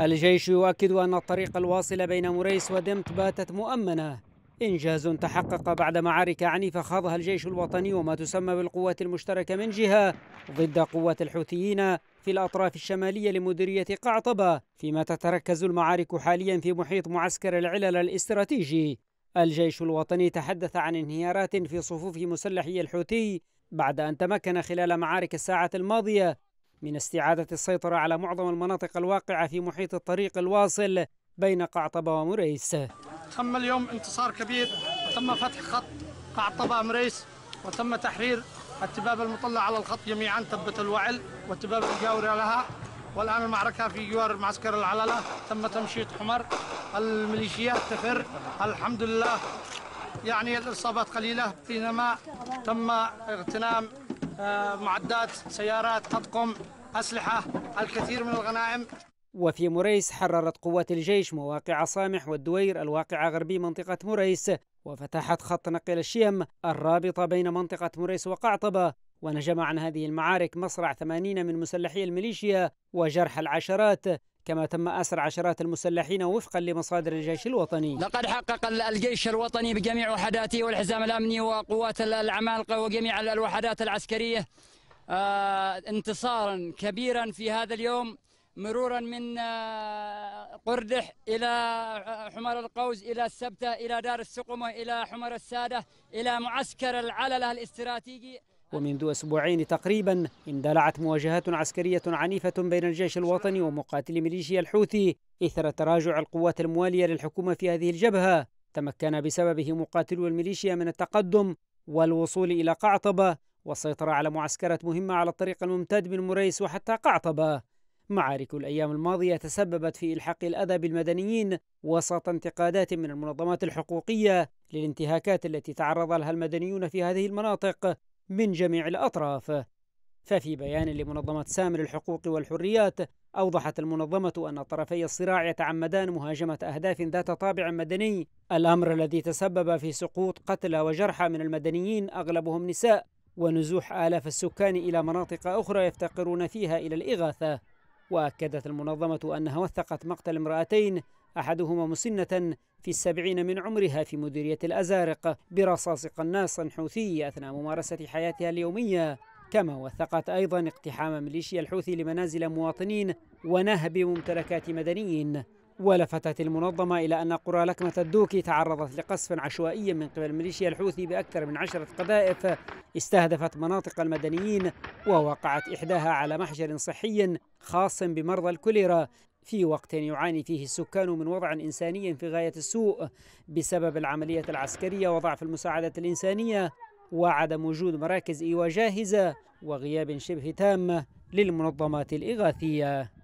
الجيش يؤكد أن الطريق الواصل بين موريس ودمت باتت مؤمنة إنجاز تحقق بعد معارك عنيفة خاضها الجيش الوطني وما تسمى بالقوات المشتركة من جهة ضد قوات الحوثيين في الأطراف الشمالية لمديرية قعطبة فيما تتركز المعارك حاليا في محيط معسكر العلل الاستراتيجي الجيش الوطني تحدث عن انهيارات في صفوف مسلحي الحوثي بعد أن تمكن خلال معارك الساعة الماضية من استعادة السيطرة على معظم المناطق الواقعة في محيط الطريق الواصل بين قعطبة ومريس تم اليوم انتصار كبير وتم فتح خط قعطبة مريس وتم تحرير التباب المطلع على الخط جميعا تبة الوعل وتباب الجاورة لها والآن المعركة في جوار معسكر العللة تم تمشيط حمر الميليشيات تفر الحمد لله يعني الإصابات قليلة بينما تم اغتنام آه، معدات سيارات أطقم أسلحة الكثير من الغنائم وفي مريس حررت قوات الجيش مواقع صامح والدوير الواقعة غربي منطقة مريس وفتحت خط نقل الشيم الرابطة بين منطقة مريس وقعطبة ونجم عن هذه المعارك مصرع ثمانين من مسلحي الميليشيا وجرح العشرات كما تم أسر عشرات المسلحين وفقا لمصادر الجيش الوطني لقد حقق الجيش الوطني بجميع وحداته والحزام الأمني وقوات العمالقة وجميع الوحدات العسكرية آه، انتصارا كبيرا في هذا اليوم مرورا من آه، قردح الى حمر القوز الى السبته الى دار السقمه الى حمر الساده الى معسكر العلله الاستراتيجي ومنذ أسبوعين تقريبا اندلعت مواجهات عسكرية عنيفة بين الجيش الوطني ومقاتلي ميليشيا الحوثي إثر تراجع القوات الموالية للحكومة في هذه الجبهة تمكن بسببه مقاتلو الميليشيا من التقدم والوصول إلى قعطبة والسيطرة على معسكرات مهمة على الطريق الممتد من مريس وحتى قعطبة معارك الأيام الماضية تسببت في إلحاق الأذى بالمدنيين وسط انتقادات من المنظمات الحقوقية للانتهاكات التي تعرض لها المدنيون في هذه المناطق من جميع الأطراف ففي بيان لمنظمة سام للحقوق والحريات أوضحت المنظمة أن طرفي الصراع يتعمدان مهاجمة أهداف ذات طابع مدني الأمر الذي تسبب في سقوط قتلى وجرحى من المدنيين أغلبهم نساء ونزوح آلاف السكان إلى مناطق أخرى يفتقرون فيها إلى الإغاثة وأكدت المنظمة أنها وثقت مقتل امرأتين أحدهما مسنة في السبعين من عمرها في مديرية الأزارق برصاص قناص حوثي أثناء ممارسة حياتها اليومية كما وثقت أيضا اقتحام ميليشيا الحوثي لمنازل مواطنين ونهب ممتلكات مدنيين ولفتت المنظمة إلى أن قرى لكمة الدوكي تعرضت لقصف عشوائي من قبل ميليشيا الحوثي بأكثر من عشرة قذائف استهدفت مناطق المدنيين ووقعت إحداها على محجر صحي خاص بمرضى الكوليرا في وقت يعاني فيه السكان من وضع إنساني في غاية السوء بسبب العملية العسكرية وضعف المساعدة الإنسانية وعدم وجود مراكز إيواء جاهزة وغياب شبه تام للمنظمات الإغاثية